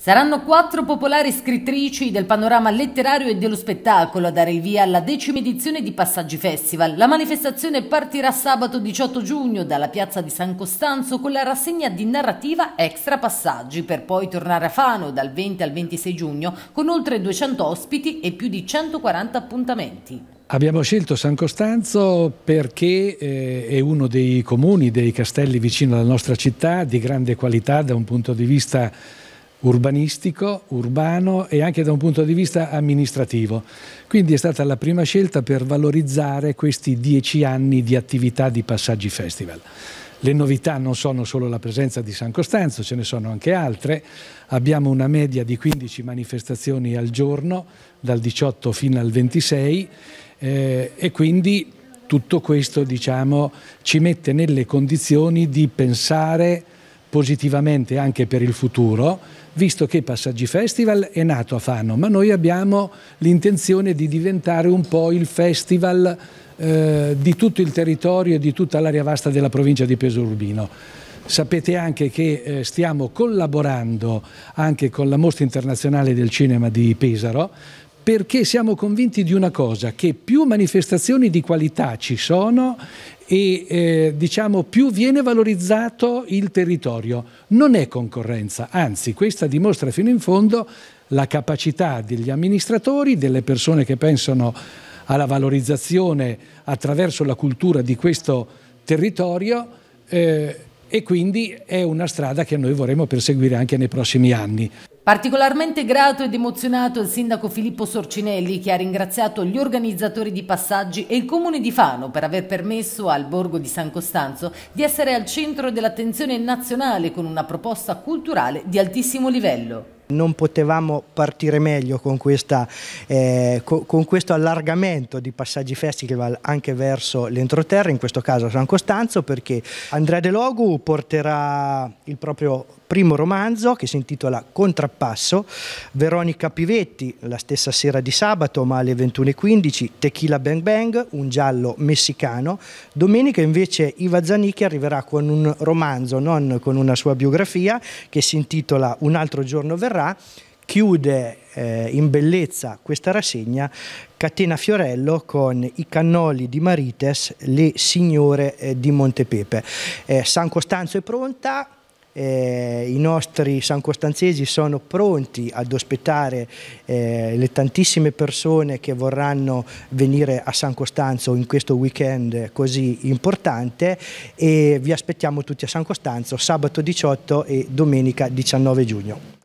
Saranno quattro popolari scrittrici del panorama letterario e dello spettacolo a dare il via alla decima edizione di Passaggi Festival. La manifestazione partirà sabato 18 giugno dalla piazza di San Costanzo con la rassegna di narrativa Extra Passaggi per poi tornare a Fano dal 20 al 26 giugno con oltre 200 ospiti e più di 140 appuntamenti. Abbiamo scelto San Costanzo perché eh, è uno dei comuni, dei castelli vicino alla nostra città, di grande qualità da un punto di vista urbanistico, urbano e anche da un punto di vista amministrativo. Quindi è stata la prima scelta per valorizzare questi dieci anni di attività di Passaggi Festival. Le novità non sono solo la presenza di San Costanzo, ce ne sono anche altre. Abbiamo una media di 15 manifestazioni al giorno, dal 18 fino al 26, eh, e quindi tutto questo diciamo, ci mette nelle condizioni di pensare positivamente anche per il futuro, visto che Passaggi Festival è nato a Fano, ma noi abbiamo l'intenzione di diventare un po' il festival eh, di tutto il territorio e di tutta l'area vasta della provincia di Urbino. Sapete anche che eh, stiamo collaborando anche con la Mostra Internazionale del Cinema di Pesaro perché siamo convinti di una cosa, che più manifestazioni di qualità ci sono e eh, diciamo, più viene valorizzato il territorio. Non è concorrenza, anzi questa dimostra fino in fondo la capacità degli amministratori, delle persone che pensano alla valorizzazione attraverso la cultura di questo territorio eh, e quindi è una strada che noi vorremmo perseguire anche nei prossimi anni. Particolarmente grato ed emozionato il sindaco Filippo Sorcinelli che ha ringraziato gli organizzatori di passaggi e il comune di Fano per aver permesso al borgo di San Costanzo di essere al centro dell'attenzione nazionale con una proposta culturale di altissimo livello. Non potevamo partire meglio con, questa, eh, con, con, questo allargamento di passaggi festival anche verso l'entroterra, in questo caso San Costanzo, perché Andrea De Logu porterà il proprio primo romanzo che si intitola Contrappasso, Veronica Pivetti la stessa sera di sabato ma alle 21.15 Tequila Bang Bang, un giallo messicano, domenica invece Iva Zanicchi arriverà con un romanzo, non con una sua biografia, che si intitola Un altro giorno verrà Ferrà, chiude eh, in bellezza questa rassegna Catena Fiorello con i cannoli di Marites, le signore eh, di Montepepe. Eh, San Costanzo è pronta, eh, i nostri san costanzesi sono pronti ad ospitare eh, le tantissime persone che vorranno venire a San Costanzo in questo weekend così importante e vi aspettiamo tutti a San Costanzo sabato 18 e domenica 19 giugno.